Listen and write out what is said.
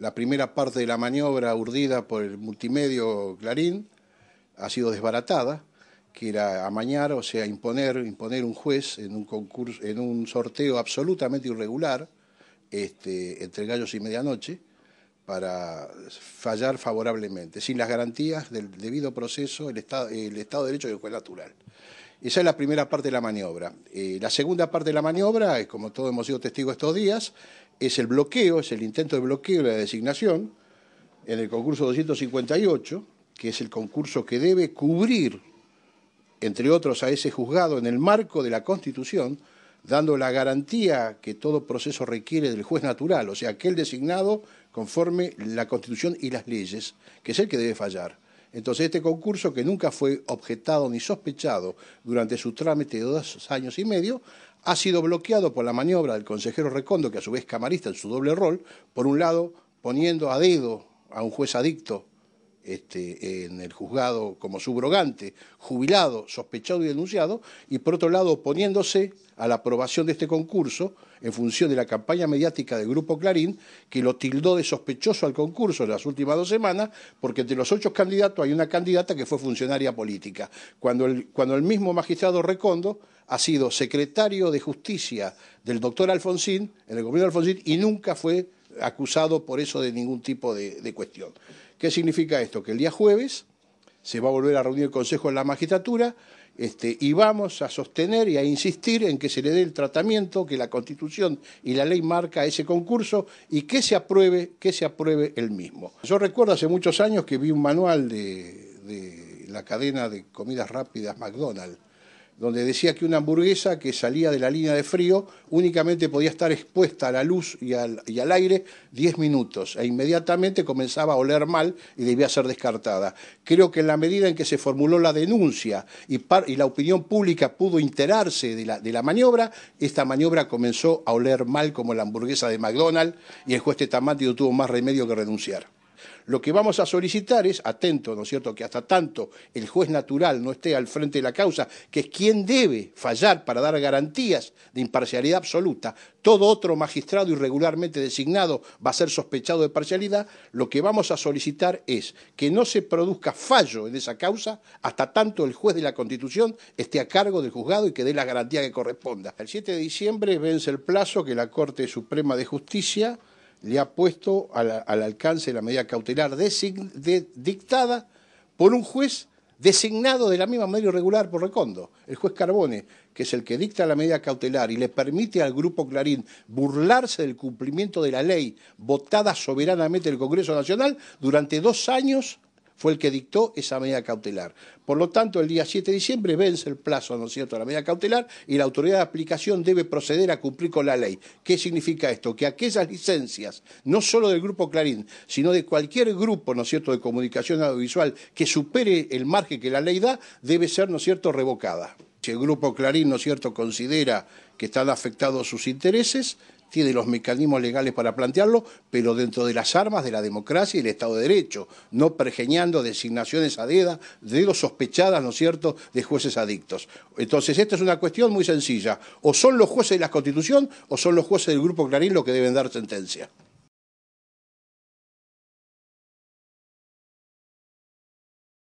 La primera parte de la maniobra urdida por el multimedio Clarín ha sido desbaratada, que era amañar, o sea, imponer, imponer un juez en un concurso, en un sorteo absolutamente irregular, este, entre gallos y medianoche, para fallar favorablemente, sin las garantías del debido proceso, el Estado, el estado de Derecho el juez natural. Esa es la primera parte de la maniobra. Eh, la segunda parte de la maniobra, como todos hemos sido testigos estos días, es el bloqueo, es el intento de bloqueo de la designación en el concurso 258, que es el concurso que debe cubrir, entre otros, a ese juzgado en el marco de la Constitución, dando la garantía que todo proceso requiere del juez natural, o sea, aquel designado conforme la Constitución y las leyes, que es el que debe fallar. Entonces este concurso, que nunca fue objetado ni sospechado durante su trámite de dos años y medio, ha sido bloqueado por la maniobra del consejero Recondo, que a su vez camarista en su doble rol, por un lado poniendo a dedo a un juez adicto este, en el juzgado como subrogante, jubilado, sospechado y denunciado, y por otro lado oponiéndose a la aprobación de este concurso en función de la campaña mediática del Grupo Clarín, que lo tildó de sospechoso al concurso en las últimas dos semanas, porque entre los ocho candidatos hay una candidata que fue funcionaria política. Cuando el, cuando el mismo magistrado Recondo ha sido secretario de justicia del doctor Alfonsín, en el gobierno de Alfonsín, y nunca fue acusado por eso de ningún tipo de, cuestión. ¿Qué significa esto? Que el día jueves se va a volver a reunir el Consejo de la Magistratura este, y vamos a sostener y a insistir en que se le dé el tratamiento que la Constitución y la ley marca ese concurso y que se apruebe, que se apruebe el mismo. Yo recuerdo hace muchos años que vi un manual de la cadena de comidas rápidas McDonald's donde decía que una hamburguesa que salía de la línea de frío únicamente podía estar expuesta a la luz y al, aire 10 minutos e inmediatamente comenzaba a oler mal y debía ser descartada. Creo que en la medida en que se formuló la denuncia y, la opinión pública pudo enterarse de la, de la, maniobra, esta maniobra comenzó a oler mal como la hamburguesa de McDonald's y el juez tamático tuvo más remedio que renunciar. Lo que vamos a solicitar es, atento, ¿no es cierto?, que hasta tanto el juez natural no esté al frente de la causa, que es quien debe fallar para dar garantías de imparcialidad absoluta, todo otro magistrado irregularmente designado va a ser sospechado de parcialidad, lo que vamos a solicitar es que no se produzca fallo en esa causa hasta tanto el juez de la Constitución esté a cargo del juzgado y que dé la garantía que corresponda. El 7 de diciembre vence el plazo que la Corte Suprema de Justicia le ha puesto al, alcance la medida cautelar dictada por un juez designado de la misma manera irregular por Recondo, el juez Carbone, que es el que dicta la medida cautelar y le permite al Grupo Clarín burlarse del cumplimiento de la ley votada soberanamente el Congreso Nacional durante dos años fue el que dictó esa medida cautelar. Por lo tanto, el día 7 de diciembre vence el plazo, ¿no es cierto?, de la medida cautelar y la autoridad de aplicación debe proceder a cumplir con la ley. ¿Qué significa esto? Que aquellas licencias, no solo del Grupo Clarín, sino de cualquier grupo, ¿no es cierto?, de comunicación audiovisual que supere el margen que la ley da, debe ser, ¿no es cierto?, revocada. Si el Grupo Clarín, ¿no es cierto?, considera que están afectados sus intereses, tiene los mecanismos legales para plantearlo, pero dentro de las armas de la democracia y el Estado de Derecho, no pergeñando designaciones a dedo, dedos sospechadas, ¿no es cierto?, de jueces adictos. Entonces, esta es una cuestión muy sencilla. O son los jueces de la Constitución o son los jueces del Grupo Clarín los que deben dar sentencia.